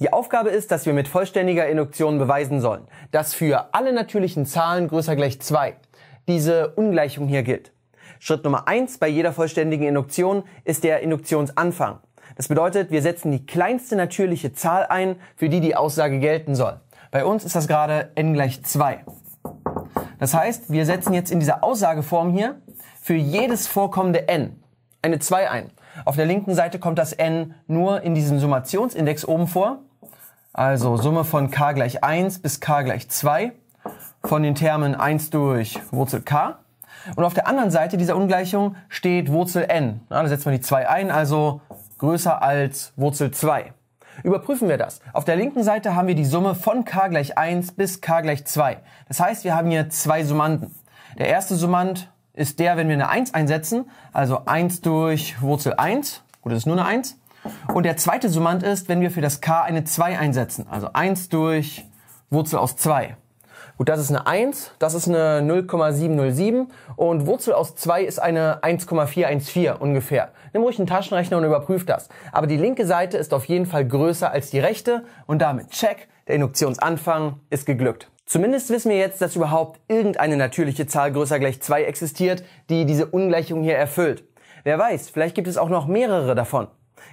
Die Aufgabe ist, dass wir mit vollständiger Induktion beweisen sollen, dass für alle natürlichen Zahlen größer gleich 2 diese Ungleichung hier gilt. Schritt Nummer 1 bei jeder vollständigen Induktion ist der Induktionsanfang. Das bedeutet, wir setzen die kleinste natürliche Zahl ein, für die die Aussage gelten soll. Bei uns ist das gerade n gleich 2. Das heißt, wir setzen jetzt in dieser Aussageform hier für jedes vorkommende n eine 2 ein. Auf der linken Seite kommt das n nur in diesem Summationsindex oben vor. Also Summe von k gleich 1 bis k gleich 2 von den Termen 1 durch Wurzel k. Und auf der anderen Seite dieser Ungleichung steht Wurzel n. Na, da setzt man die 2 ein, also größer als Wurzel 2. Überprüfen wir das. Auf der linken Seite haben wir die Summe von k gleich 1 bis k gleich 2. Das heißt, wir haben hier zwei Summanden. Der erste Summand ist der, wenn wir eine 1 einsetzen, also 1 durch Wurzel 1, gut, das ist nur eine 1. Und der zweite Summand ist, wenn wir für das k eine 2 einsetzen, also 1 durch Wurzel aus 2. Gut, das ist eine 1, das ist eine 0,707 und Wurzel aus 2 ist eine 1,414 ungefähr. Nimm ruhig einen Taschenrechner und überprüf das. Aber die linke Seite ist auf jeden Fall größer als die rechte und damit check, der Induktionsanfang ist geglückt. Zumindest wissen wir jetzt, dass überhaupt irgendeine natürliche Zahl größer gleich 2 existiert, die diese Ungleichung hier erfüllt. Wer weiß, vielleicht gibt es auch noch mehrere davon.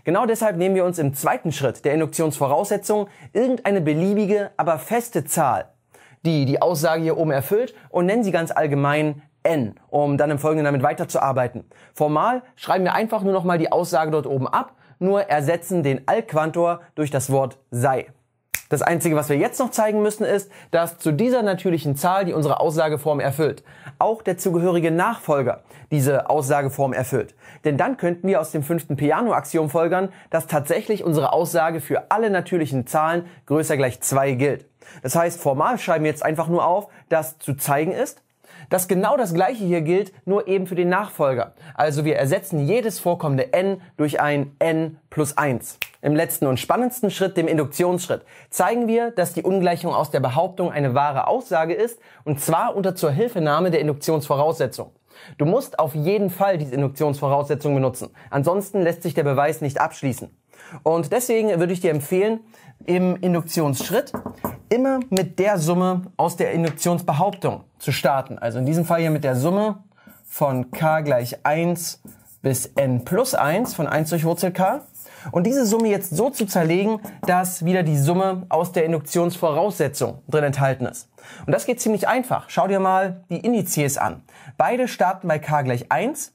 Genau deshalb nehmen wir uns im zweiten Schritt der Induktionsvoraussetzung irgendeine beliebige, aber feste Zahl, die die Aussage hier oben erfüllt und nennen sie ganz allgemein n, um dann im Folgenden damit weiterzuarbeiten. Formal schreiben wir einfach nur nochmal die Aussage dort oben ab, nur ersetzen den Allquantor durch das Wort sei. Das Einzige, was wir jetzt noch zeigen müssen, ist, dass zu dieser natürlichen Zahl, die unsere Aussageform erfüllt, auch der zugehörige Nachfolger diese Aussageform erfüllt. Denn dann könnten wir aus dem fünften piano axiom folgern, dass tatsächlich unsere Aussage für alle natürlichen Zahlen größer gleich 2 gilt. Das heißt, formal schreiben wir jetzt einfach nur auf, dass zu zeigen ist, dass genau das gleiche hier gilt, nur eben für den Nachfolger. Also wir ersetzen jedes vorkommende n durch ein n plus 1. Im letzten und spannendsten Schritt, dem Induktionsschritt, zeigen wir, dass die Ungleichung aus der Behauptung eine wahre Aussage ist, und zwar unter zur Hilfenahme der Induktionsvoraussetzung. Du musst auf jeden Fall diese Induktionsvoraussetzung benutzen, ansonsten lässt sich der Beweis nicht abschließen. Und deswegen würde ich dir empfehlen, im Induktionsschritt immer mit der Summe aus der Induktionsbehauptung zu starten. Also in diesem Fall hier mit der Summe von k gleich 1 bis n plus 1 von 1 durch Wurzel k. Und diese Summe jetzt so zu zerlegen, dass wieder die Summe aus der Induktionsvoraussetzung drin enthalten ist. Und das geht ziemlich einfach. Schau dir mal die Indizes an. Beide starten bei k gleich 1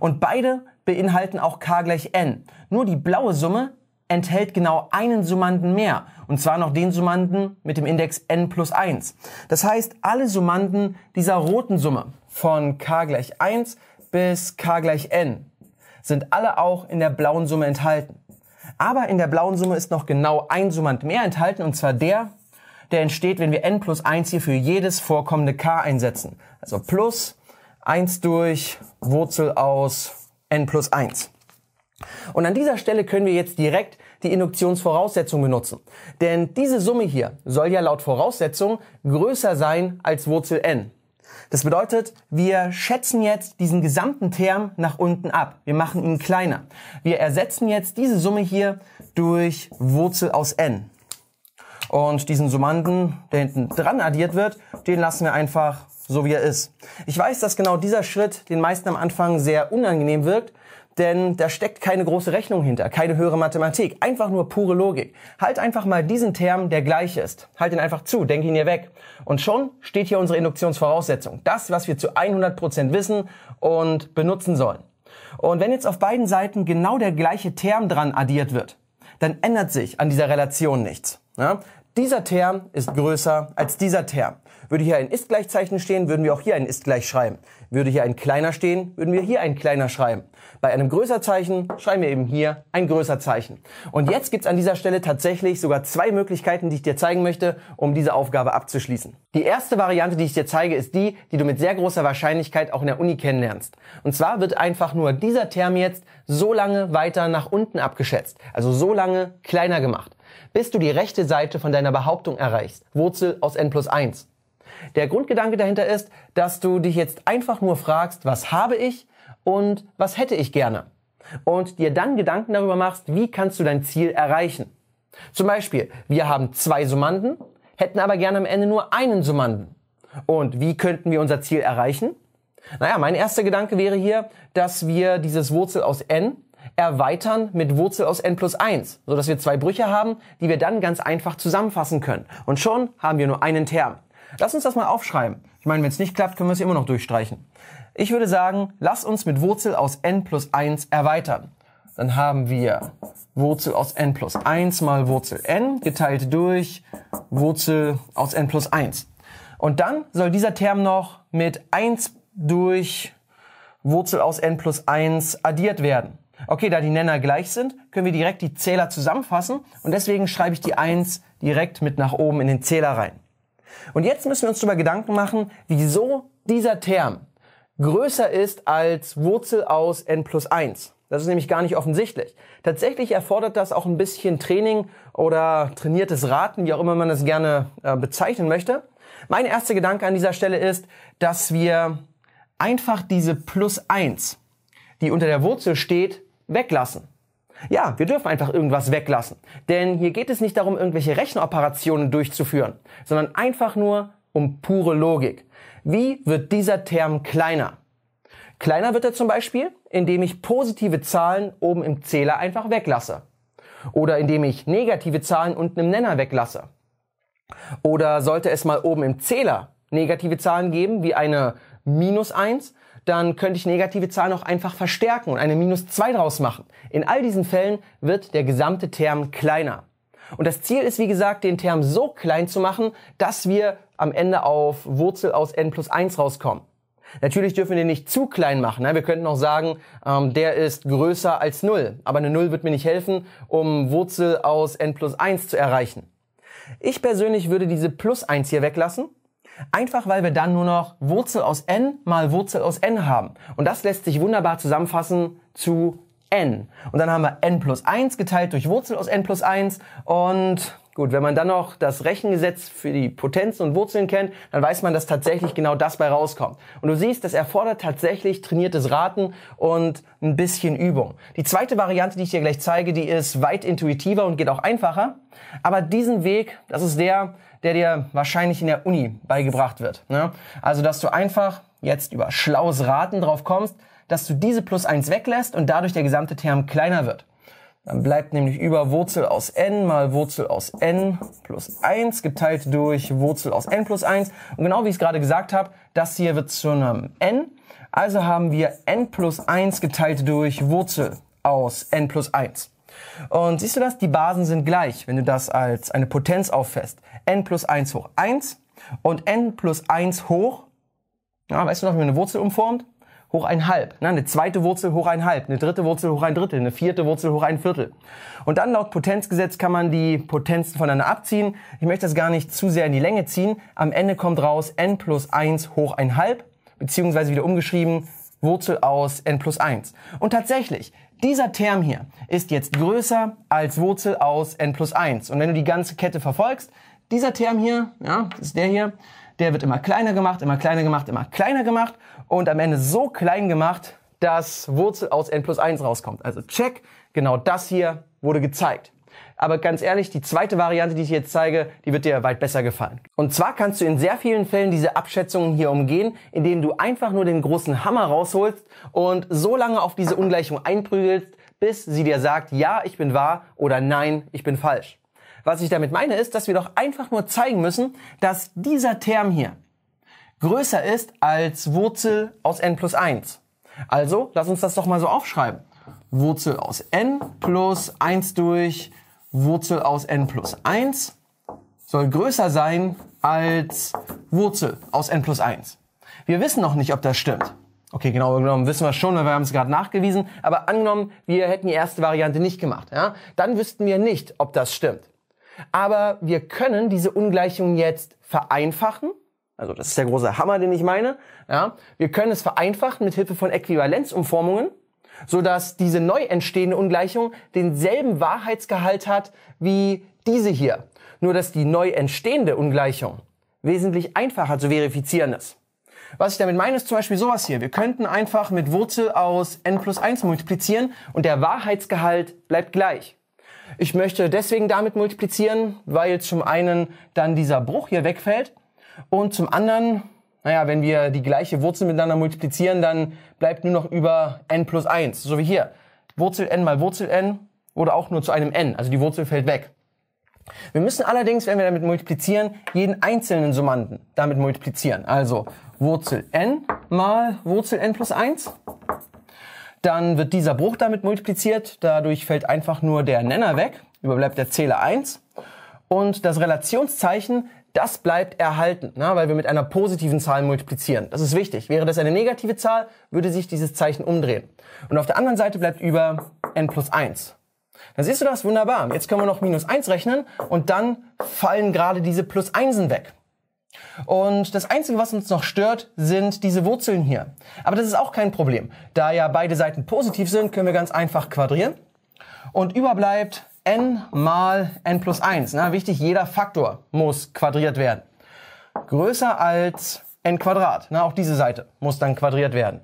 und beide beinhalten auch k gleich n. Nur die blaue Summe enthält genau einen Summanden mehr, und zwar noch den Summanden mit dem Index n plus 1. Das heißt, alle Summanden dieser roten Summe von k gleich 1 bis k gleich n sind alle auch in der blauen Summe enthalten. Aber in der blauen Summe ist noch genau ein Summand mehr enthalten, und zwar der, der entsteht, wenn wir n plus 1 hier für jedes vorkommende k einsetzen. Also plus 1 durch Wurzel aus n plus 1. Und an dieser Stelle können wir jetzt direkt die Induktionsvoraussetzung benutzen. Denn diese Summe hier soll ja laut Voraussetzung größer sein als Wurzel n. Das bedeutet, wir schätzen jetzt diesen gesamten Term nach unten ab. Wir machen ihn kleiner. Wir ersetzen jetzt diese Summe hier durch Wurzel aus n. Und diesen Summanden, der hinten dran addiert wird, den lassen wir einfach so wie er ist. Ich weiß, dass genau dieser Schritt den meisten am Anfang sehr unangenehm wirkt, denn da steckt keine große Rechnung hinter, keine höhere Mathematik, einfach nur pure Logik. Halt einfach mal diesen Term, der gleich ist. Halt ihn einfach zu, denk ihn hier weg. Und schon steht hier unsere Induktionsvoraussetzung. Das, was wir zu 100% Prozent wissen und benutzen sollen. Und wenn jetzt auf beiden Seiten genau der gleiche Term dran addiert wird, dann ändert sich an dieser Relation nichts. Ja? Dieser Term ist größer als dieser Term. Würde hier ein Ist-Gleichzeichen stehen, würden wir auch hier ein Ist-Gleich schreiben. Würde hier ein kleiner stehen, würden wir hier ein kleiner schreiben. Bei einem Größerzeichen schreiben wir eben hier ein Größerzeichen. Und jetzt gibt's an dieser Stelle tatsächlich sogar zwei Möglichkeiten, die ich dir zeigen möchte, um diese Aufgabe abzuschließen. Die erste Variante, die ich dir zeige, ist die, die du mit sehr großer Wahrscheinlichkeit auch in der Uni kennenlernst. Und zwar wird einfach nur dieser Term jetzt so lange weiter nach unten abgeschätzt, also so lange kleiner gemacht, bis du die rechte Seite von deiner Behauptung erreichst, Wurzel aus n plus 1. Der Grundgedanke dahinter ist, dass du dich jetzt einfach nur fragst, was habe ich und was hätte ich gerne? Und dir dann Gedanken darüber machst, wie kannst du dein Ziel erreichen? Zum Beispiel, wir haben zwei Summanden, hätten aber gerne am Ende nur einen Summanden. Und wie könnten wir unser Ziel erreichen? Naja, mein erster Gedanke wäre hier, dass wir dieses Wurzel aus n erweitern mit Wurzel aus n plus 1, sodass wir zwei Brüche haben, die wir dann ganz einfach zusammenfassen können. Und schon haben wir nur einen Term. Lass uns das mal aufschreiben. Ich meine, wenn es nicht klappt, können wir es immer noch durchstreichen. Ich würde sagen, lass uns mit Wurzel aus n plus 1 erweitern. Dann haben wir Wurzel aus n plus 1 mal Wurzel n geteilt durch Wurzel aus n plus 1. Und dann soll dieser Term noch mit 1 durch Wurzel aus n plus 1 addiert werden. Okay, da die Nenner gleich sind, können wir direkt die Zähler zusammenfassen und deswegen schreibe ich die 1 direkt mit nach oben in den Zähler rein. Und jetzt müssen wir uns darüber Gedanken machen, wieso dieser Term größer ist als Wurzel aus n plus 1. Das ist nämlich gar nicht offensichtlich. Tatsächlich erfordert das auch ein bisschen Training oder trainiertes Raten, wie auch immer man das gerne äh, bezeichnen möchte. Mein erster Gedanke an dieser Stelle ist, dass wir einfach diese plus 1, die unter der Wurzel steht, weglassen. Ja, wir dürfen einfach irgendwas weglassen. Denn hier geht es nicht darum, irgendwelche Rechenoperationen durchzuführen, sondern einfach nur um pure Logik. Wie wird dieser Term kleiner? Kleiner wird er zum Beispiel, indem ich positive Zahlen oben im Zähler einfach weglasse. Oder indem ich negative Zahlen unten im Nenner weglasse. Oder sollte es mal oben im Zähler negative Zahlen geben, wie eine minus 1, dann könnte ich negative Zahlen auch einfach verstärken und eine minus 2 draus machen. In all diesen Fällen wird der gesamte Term kleiner. Und das Ziel ist, wie gesagt, den Term so klein zu machen, dass wir am Ende auf Wurzel aus n plus 1 rauskommen. Natürlich dürfen wir den nicht zu klein machen. Ne? Wir könnten auch sagen, ähm, der ist größer als 0. Aber eine 0 wird mir nicht helfen, um Wurzel aus n plus 1 zu erreichen. Ich persönlich würde diese plus 1 hier weglassen Einfach weil wir dann nur noch Wurzel aus n mal Wurzel aus n haben. Und das lässt sich wunderbar zusammenfassen zu n. Und dann haben wir n plus 1 geteilt durch Wurzel aus n plus 1 und Gut, wenn man dann noch das Rechengesetz für die Potenzen und Wurzeln kennt, dann weiß man, dass tatsächlich genau das bei rauskommt. Und du siehst, das erfordert tatsächlich trainiertes Raten und ein bisschen Übung. Die zweite Variante, die ich dir gleich zeige, die ist weit intuitiver und geht auch einfacher. Aber diesen Weg, das ist der, der dir wahrscheinlich in der Uni beigebracht wird. Ne? Also, dass du einfach jetzt über schlaues Raten drauf kommst, dass du diese plus eins weglässt und dadurch der gesamte Term kleiner wird. Dann bleibt nämlich über Wurzel aus n mal Wurzel aus n plus 1 geteilt durch Wurzel aus n plus 1. Und genau wie ich es gerade gesagt habe, das hier wird zu einem n. Also haben wir n plus 1 geteilt durch Wurzel aus n plus 1. Und siehst du das? Die Basen sind gleich, wenn du das als eine Potenz auffasst. n plus 1 hoch 1 und n plus 1 hoch, ja, weißt du noch, wie man eine Wurzel umformt? hoch ein halb, ne? eine zweite Wurzel hoch ein halb, eine dritte Wurzel hoch ein Drittel, eine vierte Wurzel hoch ein Viertel. Und dann laut Potenzgesetz kann man die Potenzen voneinander abziehen. Ich möchte das gar nicht zu sehr in die Länge ziehen. Am Ende kommt raus n plus eins hoch ein halb, beziehungsweise wieder umgeschrieben Wurzel aus n plus eins. Und tatsächlich, dieser Term hier ist jetzt größer als Wurzel aus n plus eins. Und wenn du die ganze Kette verfolgst, dieser Term hier, ja, das ist der hier, der wird immer kleiner gemacht, immer kleiner gemacht, immer kleiner gemacht und am Ende so klein gemacht, dass Wurzel aus n plus 1 rauskommt. Also check, genau das hier wurde gezeigt. Aber ganz ehrlich, die zweite Variante, die ich jetzt zeige, die wird dir weit besser gefallen. Und zwar kannst du in sehr vielen Fällen diese Abschätzungen hier umgehen, indem du einfach nur den großen Hammer rausholst und so lange auf diese Ungleichung einprügelst, bis sie dir sagt, ja, ich bin wahr oder nein, ich bin falsch. Was ich damit meine ist, dass wir doch einfach nur zeigen müssen, dass dieser Term hier größer ist als Wurzel aus n plus 1. Also, lass uns das doch mal so aufschreiben. Wurzel aus n plus 1 durch Wurzel aus n plus 1 soll größer sein als Wurzel aus n plus 1. Wir wissen noch nicht, ob das stimmt. Okay, genau genommen wissen wir schon, weil wir haben es gerade nachgewiesen. Aber angenommen, wir hätten die erste Variante nicht gemacht, ja, dann wüssten wir nicht, ob das stimmt. Aber wir können diese Ungleichung jetzt vereinfachen. Also das ist der große Hammer, den ich meine. Ja, wir können es vereinfachen mit Hilfe von Äquivalenzumformungen, sodass diese neu entstehende Ungleichung denselben Wahrheitsgehalt hat wie diese hier. Nur dass die neu entstehende Ungleichung wesentlich einfacher zu verifizieren ist. Was ich damit meine, ist zum Beispiel sowas hier. Wir könnten einfach mit Wurzel aus n plus 1 multiplizieren und der Wahrheitsgehalt bleibt gleich. Ich möchte deswegen damit multiplizieren, weil zum einen dann dieser Bruch hier wegfällt und zum anderen, naja, wenn wir die gleiche Wurzel miteinander multiplizieren, dann bleibt nur noch über n plus 1, so wie hier. Wurzel n mal Wurzel n oder auch nur zu einem n, also die Wurzel fällt weg. Wir müssen allerdings, wenn wir damit multiplizieren, jeden einzelnen Summanden damit multiplizieren. Also Wurzel n mal Wurzel n plus 1 dann wird dieser Bruch damit multipliziert. Dadurch fällt einfach nur der Nenner weg. Überbleibt der Zähler 1. Und das Relationszeichen, das bleibt erhalten, na, weil wir mit einer positiven Zahl multiplizieren. Das ist wichtig. Wäre das eine negative Zahl, würde sich dieses Zeichen umdrehen. Und auf der anderen Seite bleibt über n plus 1. Dann siehst du das wunderbar. Jetzt können wir noch minus 1 rechnen und dann fallen gerade diese plus Einsen weg. Und das Einzige, was uns noch stört, sind diese Wurzeln hier. Aber das ist auch kein Problem. Da ja beide Seiten positiv sind, können wir ganz einfach quadrieren. Und überbleibt n mal n plus 1. Na, wichtig, jeder Faktor muss quadriert werden. Größer als n Quadrat. Na, auch diese Seite muss dann quadriert werden.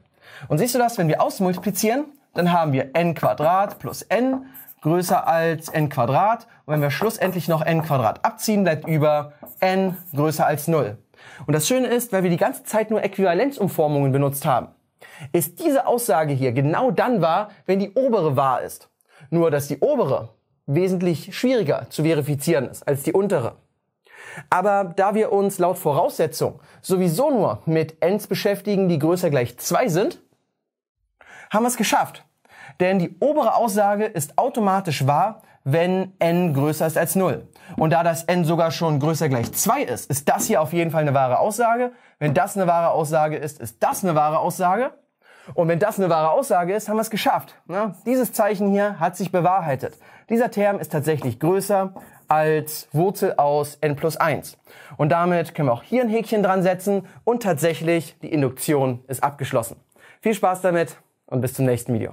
Und siehst du das, wenn wir ausmultiplizieren, dann haben wir n Quadrat plus n größer als n Quadrat. Und wenn wir schlussendlich noch n Quadrat abziehen, bleibt über n größer als 0. Und das Schöne ist, weil wir die ganze Zeit nur Äquivalenzumformungen benutzt haben, ist diese Aussage hier genau dann wahr, wenn die obere wahr ist. Nur, dass die obere wesentlich schwieriger zu verifizieren ist als die untere. Aber da wir uns laut Voraussetzung sowieso nur mit n's beschäftigen, die größer gleich 2 sind, haben wir es geschafft. Denn die obere Aussage ist automatisch wahr, wenn n größer ist als 0. Und da das n sogar schon größer gleich 2 ist, ist das hier auf jeden Fall eine wahre Aussage. Wenn das eine wahre Aussage ist, ist das eine wahre Aussage. Und wenn das eine wahre Aussage ist, haben wir es geschafft. Na, ne? dieses Zeichen hier hat sich bewahrheitet. Dieser Term ist tatsächlich größer als Wurzel aus n plus 1. Und damit können wir auch hier ein Häkchen dran setzen und tatsächlich die Induktion ist abgeschlossen. Viel Spaß damit und bis zum nächsten Video.